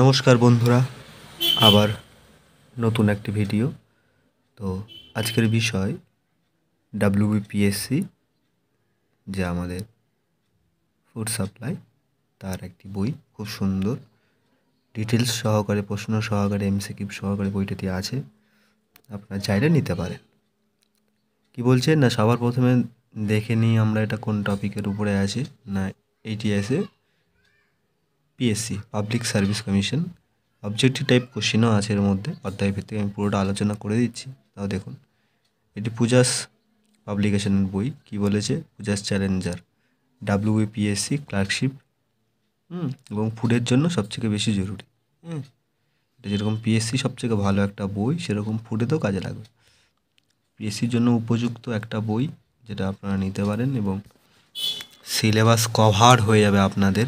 নমস্কার বন্ধুরা আবার নতুন একটি ভিডিও তো আজকের বিষয় ডাব্লিউবিপিএসসি যা আমাদের ফুড সাপ্লাই তার একটি বই খুব সুন্দর ডিটেলস সহকারে প্রশ্ন সহকারে এমসিকিউ সহকারে বইটাতে আছে আপনারা চাইলে নিতে পারেন কি বলছেন না সবার প্রথমে দেখে নিই আমরা এটা কোন টপিকের উপরে আছে না এইটিএসে PSC public service commission objective type কোশ্চেনও আছে এর মধ্যে অধ্যায় ভিত্তিক আমি পুরোটা আলোচনা করে দিচ্ছি তাও দেখুন এটি পূজাস পাবলিকেশনের বই কি বলেছে পূজাস চ্যালেঞ্জার পিএসসি ক্লার্কশিপ হুম এবং ফুডের জন্য সবথেকে বেশি জরুরি হুম এটা যেরকম পিএসসি সবথেকে ভালো একটা বই সেরকম ফুডেতেও কাজে লাগবে পিএসসির জন্য উপযুক্ত একটা বই যেটা আপনারা নিতে পারেন এবং সিলেবাস কভার হয়ে যাবে আপনাদের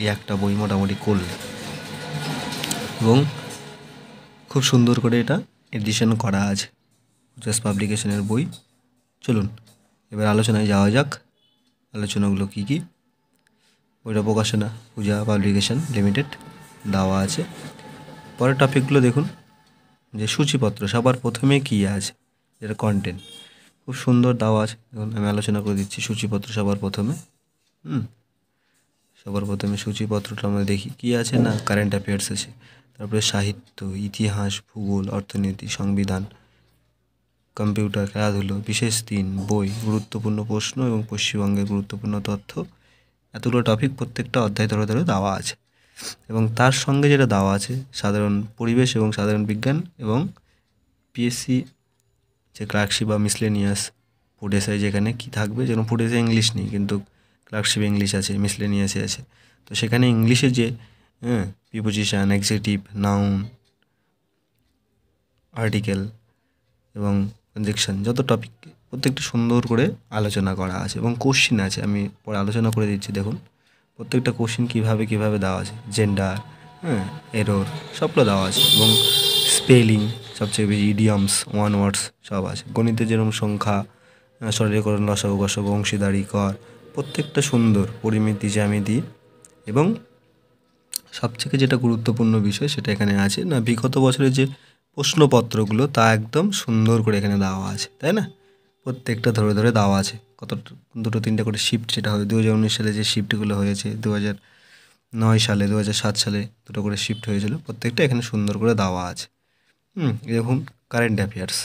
এই একটা বই মোটামুটি করলে এবং খুব সুন্দর করে এটা এডিশন করা আছে জাস্ট পাবলিকেশনের বই চলুন এবার আলোচনায় যাওয়া যাক আলোচনাগুলো কি কি বইটা প্রকাশনা পূজা পাবলিকেশন লিমিটেড দেওয়া আছে পরের টপিকগুলো দেখুন যে সূচিপত্র সবার প্রথমে কি আছে যেটা কন্টেন্ট খুব সুন্দর দেওয়া আছে দেখুন আমি আলোচনা করে দিচ্ছি সূচিপত্র সবার প্রথমে হুম সবার প্রথমে সূচিপত্রটা আমরা দেখি কি আছে না কারেন্ট অ্যাফেয়ার্স আছে তারপরে সাহিত্য ইতিহাস ভূগোল অর্থনীতি সংবিধান কম্পিউটার খেলাধুলো বিশেষ দিন বই গুরুত্বপূর্ণ প্রশ্ন এবং পশ্চিমবঙ্গের গুরুত্বপূর্ণ তথ্য এতগুলো টপিক প্রত্যেকটা অধ্যায় ধরে ধরে দেওয়া আছে এবং তার সঙ্গে যেটা দেওয়া আছে সাধারণ পরিবেশ এবং সাধারণ বিজ্ঞান এবং পিএসসি যে ক্লার্কশিপ বা মিসলেনিয়াস ফুড যেখানে কি থাকবে যেন ফুড ইংলিশ নেই কিন্তু ক্লার্কশিপ ইংলিশ আছে মিসলেনিয়াসে আছে তো সেখানে ইংলিশে যে হ্যাঁ প্রিপোজিশান এক্সিকিউটিভ নাউন আর্টিকেল এবং কনজেকশন যত টপিক প্রত্যেকটা সুন্দর করে আলোচনা করা আছে এবং কোশ্চিন আছে আমি পরে আলোচনা করে দিচ্ছি দেখুন প্রত্যেকটা কোশ্চিন কিভাবে কিভাবে দেওয়া আছে জেন্ডার হ্যাঁ এরোর সবগুলো দেওয়া আছে এবং স্পেলিং সবচেয়ে বেশি ইডিয়ামস ওয়ান ওয়ার্ডস সব আছে গণিতে যেরকম সংখ্যা শরীরকরণ রসগ বসগ অংশীদারি কর প্রত্যেকটা সুন্দর পরিমিতি জ্যামিতি এবং সবথেকে যেটা গুরুত্বপূর্ণ বিষয় সেটা এখানে আছে না বিগত বছরের যে প্রশ্নপত্রগুলো তা একদম সুন্দর করে এখানে দেওয়া আছে তাই না প্রত্যেকটা ধরে ধরে দেওয়া আছে কত দুটো তিনটা করে শিফট যেটা হয় দু সালে যে শিফটগুলো হয়েছে দু নয় সালে দু সালে দুটো করে শিফট হয়েছিল প্রত্যেকটা এখানে সুন্দর করে দেওয়া আছে হুম এরকম কারেন্ট অ্যাফেয়ার্স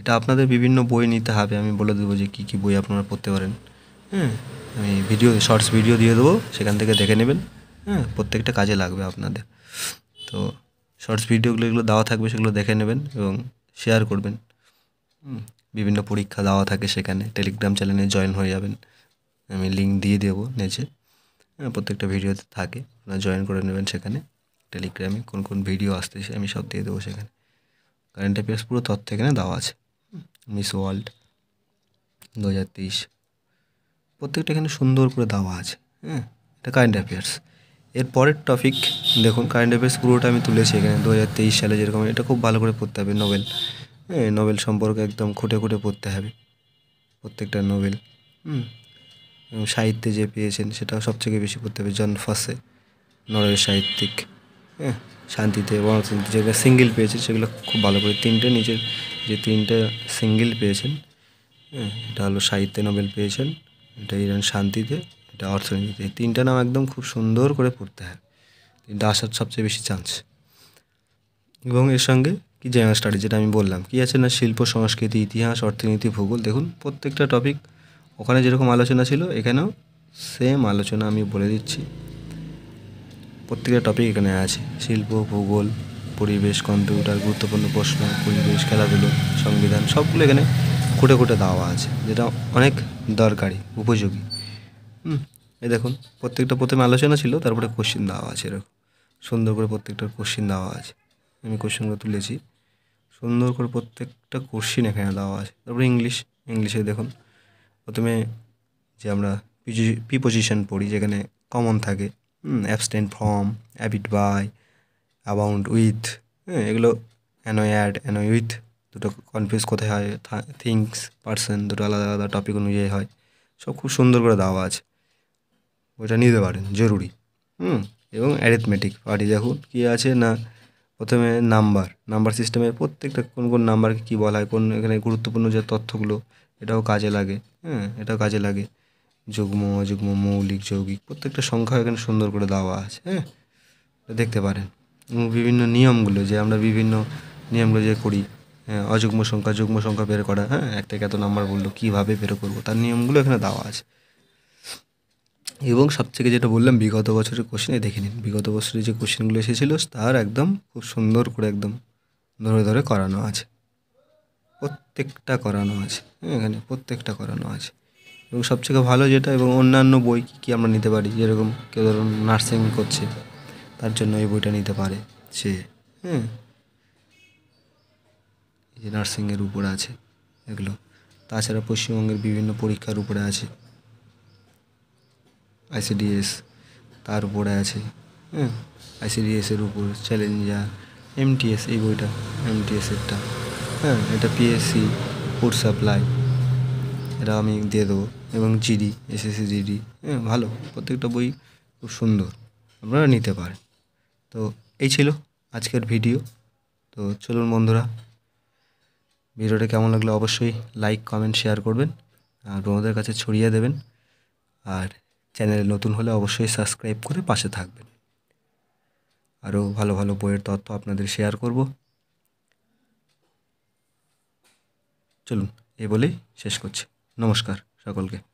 এটা আপনাদের বিভিন্ন বই নিতে হবে আমি বলে দেবো যে কী কী বই আপনারা পড়তে পারেন হ্যাঁ আমি ভিডিও শর্টস ভিডিও দিয়ে দেবো সেখান থেকে দেখে নেবেন হ্যাঁ প্রত্যেকটা কাজে লাগবে আপনাদের তো শর্টস ভিডিওগুলো এগুলো দেওয়া থাকবে সেগুলো দেখে নেবেন এবং শেয়ার করবেন বিভিন্ন পরীক্ষা দেওয়া থাকে সেখানে টেলিগ্রাম চ্যানেলে জয়েন হয়ে যাবেন আমি লিঙ্ক দিয়ে দেবো নিচে হ্যাঁ প্রত্যেকটা ভিডিওতে থাকে আপনারা জয়েন করে নেবেন সেখানে টেলিগ্রামে কোন কোন ভিডিও আসতে আমি সব দিয়ে দেবো সেখানে কারেন্ট অ্যাফেয়ার্স পুরো তথ্য এখানে দেওয়া আছে মিস ওয়ার্ল্ড দু হাজার তেইশ প্রত্যেকটা এখানে সুন্দর করে দেওয়া আছে হ্যাঁ এটা কারেন্ট অ্যাফেয়ার্স এর পরের টপিক দেখুন কারেন্ট অ্যাফেয়ার্স পুরোটা আমি তুলেছি এখানে দু সালে যেরকম এটা খুব ভালো করে পড়তে হবে নোবেল হ্যাঁ নোবেল সম্পর্কে একদম খুঁটে খুঁটে পড়তে হবে প্রত্যেকটা নোবেল হুম সাহিত্যে যে পেয়েছেন সেটা সবথেকে বেশি পড়তে হবে জন ফাসে নরওয়ের সাহিত্যিক হ্যাঁ শান্তিতে গণতন্ত্র যেগুলো সিঙ্গেল পেয়েছেন সেগুলো খুব ভালো করে তিনটে নিজের যে তিনটে সিঙ্গেল পেয়েছেন হ্যাঁ এটা হলো সাহিত্যে নোবেল পেয়েছেন এটা ইরান শান্তিতে এটা অর্থনীতিতে এই তিনটা নাম একদম খুব সুন্দর করে পড়তে হয় তিনটা আসার সবচেয়ে বেশি চান্স এবং এর সঙ্গে কি জেনারেল স্টাডি যেটা আমি বললাম কি আছে না শিল্প সংস্কৃতি ইতিহাস অর্থনীতি ভূগোল দেখুন প্রত্যেকটা টপিক ওখানে যেরকম আলোচনা ছিল এখানেও সেম আলোচনা আমি বলে দিচ্ছি প্রত্যেকটা টপিক এখানে আছে শিল্প ভূগোল পরিবেশ কম্পিউটার গুরুত্বপূর্ণ প্রশ্ন পরিবেশ খেলাধুলো সংবিধান সবগুলো এখানে খুঁটে খুঁটে দেওয়া আছে যেটা অনেক দরকারি উপযোগী এই দেখুন প্রত্যেকটা প্রথমে আলোচনা ছিল তারপরে কোশ্চিন দেওয়া আছে এরকম সুন্দর করে প্রত্যেকটা কোশ্চিন দেওয়া আছে আমি কোশ্চিনগুলো তুলেছি সুন্দর করে প্রত্যেকটা কোশ্চিন এখানে দেওয়া আছে তারপরে ইংলিশ ইংলিশে দেখুন প্রথমে যে আমরা পি পজিশন পড়ি যেখানে কমন থাকে abstinent from abide by abound with হ্যাঁ এগুলো অ্যানো অ্যাড অ্যানো উইথ দুটো কনফিউজ কোথায় হয় থিংস পার্সন দুটো আলাদা আলাদা টপিক অনুযায়ী হয় সব খুব সুন্দর করে দেওয়া আছে ওইটা নিতে পারেন জরুরি হুম এবং অ্যারিথমেটিক পার্টি দেখুন কী আছে না প্রথমে নাম্বার নাম্বার সিস্টেমে প্রত্যেকটা কোন কোন নাম্বারকে কী বলা হয় কোন এখানে গুরুত্বপূর্ণ যে তথ্যগুলো এটাও কাজে লাগে হ্যাঁ এটাও কাজে লাগে যুগ্ম অযুগ্ম মৌলিক যৌগিক প্রত্যেকটা সংখ্যা এখানে সুন্দর করে দেওয়া আছে হ্যাঁ দেখতে পারেন এবং বিভিন্ন নিয়মগুলো যে আমরা বিভিন্ন নিয়মগুলো যে করি হ্যাঁ অযুগ্ম সংখ্যা যুগ্ম সংখ্যা বের করা হ্যাঁ একটা কত নাম্বার বললো কীভাবে বের করবো তার নিয়মগুলো এখানে দেওয়া আছে এবং সবথেকে যেটা বললাম বিগত বছরের কোশ্চেনে দেখে নিন বিগত বছরের যে কোশ্চেনগুলো এসেছিলো তার একদম খুব সুন্দর করে একদম ধরে ধরে করানো আছে প্রত্যেকটা করানো আছে হ্যাঁ এখানে প্রত্যেকটা করানো আছে এবং সবথেকে ভালো যেটা এবং অন্যান্য বই কী কী আমরা নিতে পারি যেরকম কেউ ধরুন নার্সিং করছে তার জন্য এই বইটা নিতে পারে সে হ্যাঁ যে নার্সিংয়ের উপরে আছে এগুলো তাছাড়া পশ্চিমবঙ্গের বিভিন্ন পরীক্ষার উপরে আছে আইসিডিএস তার উপরে আছে হ্যাঁ আইসিডিএসের উপর চ্যালেঞ্জার এমটিএস এই বইটা এমটিএসেরটা হ্যাঁ এটা পিএসসি ফুড সাপ্লাই এটা আমি দিয়ে দেবো এবং জিডি এসএসসি জিডি হ্যাঁ ভালো প্রত্যেকটা বই খুব সুন্দর আপনারা নিতে পারেন তো এই ছিল আজকের ভিডিও তো চলুন বন্ধুরা ভিডিওটা কেমন লাগলে অবশ্যই লাইক কমেন্ট শেয়ার করবেন আর বন্ধুদের কাছে ছড়িয়ে দেবেন আর চ্যানেলে নতুন হলে অবশ্যই সাবস্ক্রাইব করে পাশে থাকবেন আরও ভালো ভালো বইয়ের তথ্য আপনাদের শেয়ার করব চলুন এ বলেই শেষ করছি নমস্কার সকলকে